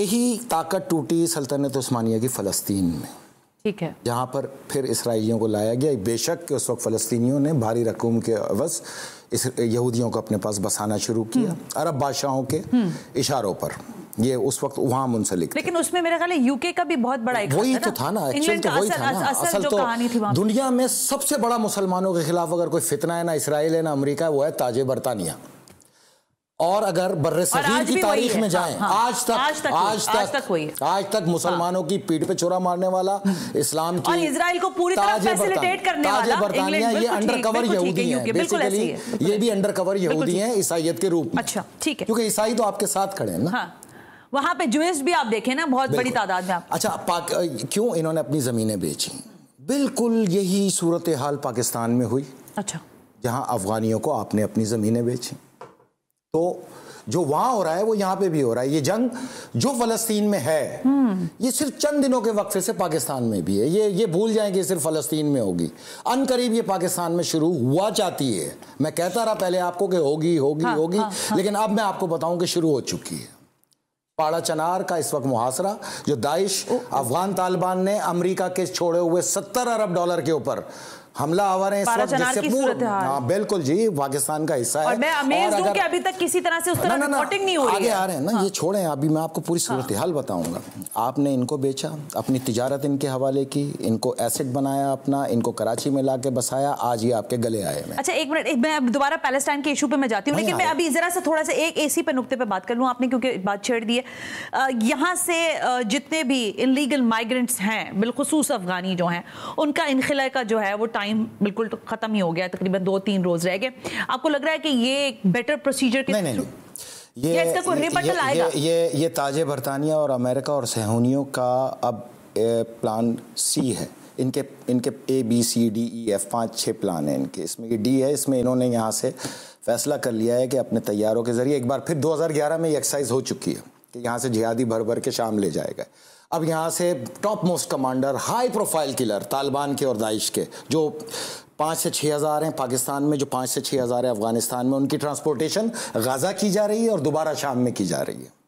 यही ताकत टूटी सल्तनत उस्मानिया की फ़लस्तीन में ठीक है जहाँ पर फिर इसराइलियों को लाया गया बेशक के उस वक्त फ़लस्तियों ने भारी रकूम के अवस इस यहूदियों को अपने पास बसाना शुरू किया हम्म। अरब बादशाहों के हम्म। इशारों पर ये उस वक्त वहाँ मुंसलिक लेकिन उसमें मेरा ख्याल यूके का भी बहुत बड़ा वही तो था ना एक्चुअल तो वही था ना असल तो दुनिया में सबसे बड़ा मुसलमानों के खिलाफ अगर कोई फितना है ना इसराइल है ना अमरीका है वो है ताजे बरतानिया और अगर बर्र सगीर की तारीख में हाँ, जाएं हाँ। आज तक आज तक आज तक आज तक, आज तक हाँ। मुसलमानों की पीठ पे चोरा मारने वाला इस्लाम की और इसराइल को पूरी तरह फैसिलिटेट करने वाला बरतानिया ये अंडर कवर यहूदी है बेसिकली ये भी अंडर कवर यहूदी है ईसाइत के रूप में अच्छा ठीक है क्योंकि ईसाई तो आपके साथ खड़े हैं ना वहाँ पे जुएस भी आप देखें ना बहुत बड़ी तादाद में आप अच्छा क्यों इन्होंने अपनी जमीनें बेची बिल्कुल यही सूरत हाल पाकिस्तान में हुई अच्छा जहां अफगानियों को आपने अपनी जमीनें बेची तो जो वहां हो रहा है वो यहाँ पे भी हो रहा है ये जंग जो फलस्तीन में है हम्म। ये सिर्फ चंद दिनों के वक्फे से पाकिस्तान में भी है ये ये भूल जाएं कि सिर्फ फलस्तीन में होगी अन करीब ये पाकिस्तान में शुरू हुआ चाहती है मैं कहता रहा पहले आपको कि होगी होगी हाँ, होगी हाँ, हाँ. लेकिन अब मैं आपको बताऊं कि शुरू हो चुकी है पाड़ा चनार का इस वक्त मुहासरा जो दाइश अफगान तालिबान ने अमरीका के छोड़े हुए सत्तर अरब डॉलर के ऊपर हमला आवर है जिससे पूरा हाँ, बिल्कुल जी पाकिस्तान का हिस्सा है मैं अमेज हूं कि अभी तक किसी तरह से उस तरह रिपोर्टिंग नहीं हो रही है आ रहे हैं ना ये हाँ। छोड़ें अभी मैं आपको पूरी हाँ। सूरत हाल बताऊंगा आपने इनको बेचा अपनी तिजारत इनके हवाले की इनको एसेट बनाया अपना इनको कराची में ला के बसाया आज ये आपके गले आए हैं अच्छा एक मिनट मैं दोबारा पैलेस्टाइन के इशू पे मैं जाती हूँ लेकिन मैं अभी जरा सा थोड़ा सा एक एसी पे नुकते पे बात कर लूँ आपने क्योंकि बात छेड़ दी है यहाँ से जितने भी इनलीगल माइग्रेंट्स हैं बिलखसूस अफगानी जो हैं उनका इनखिला का जो है वो टाइम बिल्कुल तो ख़त्म ही हो गया तकरीबन दो तीन रोज़ रह गए आपको लग रहा है कि ये एक बेटर प्रोसीजर के नहीं, ये, ये ये ये, ये ताज बरतानिया और अमेरिका और सहूनियों का अब प्लान सी है इनके इनके A B C D E F पाँच छः प्लान हैं इनके इसमें ये डी है इसमें इन्होंने यहाँ से फैसला कर लिया है कि अपने तैयारों के ज़रिए एक बार फिर 2011 में ये एक्सरसाइज हो चुकी है कि यहाँ से जिहादी भर भर के शाम ले जाए अब यहाँ से top most commander high profile killer Taliban के और दाइश के जो पाँच से छः हज़ार हैं पाकिस्तान में जो पाँच से छः हज़ार है अफगानिस्तान में उनकी ट्रांसपोर्टेशन गाज़ा की जा रही है और दोबारा शाम में की जा रही है